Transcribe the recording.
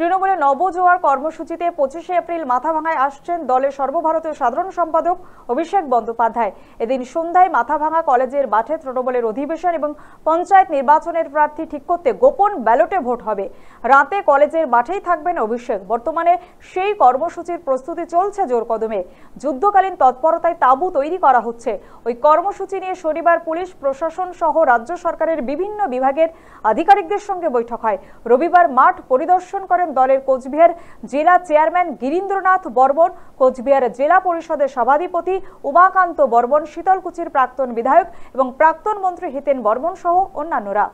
তৃণমূলের নবজোয়ার কর্মসূচিতে পঁচিশে এপ্রিল মাথাভাঙায় আসছেন দলের সর্বভারতীয় সাধারণ সম্পাদক অভিষেক বন্দ্যোপাধ্যায় এদিন সন্ধ্যায় মাথাভাঙা কলেজের মাঠে তৃণমূলের অধিবেশন এবং পঞ্চায়েত নির্বাচনের প্রার্থী ঠিক করতে গোপন ব্যালটে ভোট হবে রাতে কলেজের মাঠেই থাকবেন অভিষেক বর্তমানে সেই কর্মসূচির প্রস্তুতি চলছে জোর কদমে যুদ্ধকালীন তৎপরতায় তাঁবু তৈরি করা হচ্ছে ওই কর্মসূচি নিয়ে শনিবার পুলিশ প্রশাসন সহ রাজ্য সরকারের বিভিন্ন বিভাগের আধিকারিকদের সঙ্গে বৈঠক হয় রবিবার মাঠ পরিদর্শন করেন দলের কোচবিহার জেলা চেয়ারম্যান গিরীন্দ্রনাথ বর্মন কোচবিহার জেলা পরিষদের সভাধিপতি উমাকান্ত বর্মন শীতলকুচির প্রাক্তন বিধায়ক এবং প্রাক্তন মন্ত্রী হিতেন বর্মন সহ অন্যান্যরা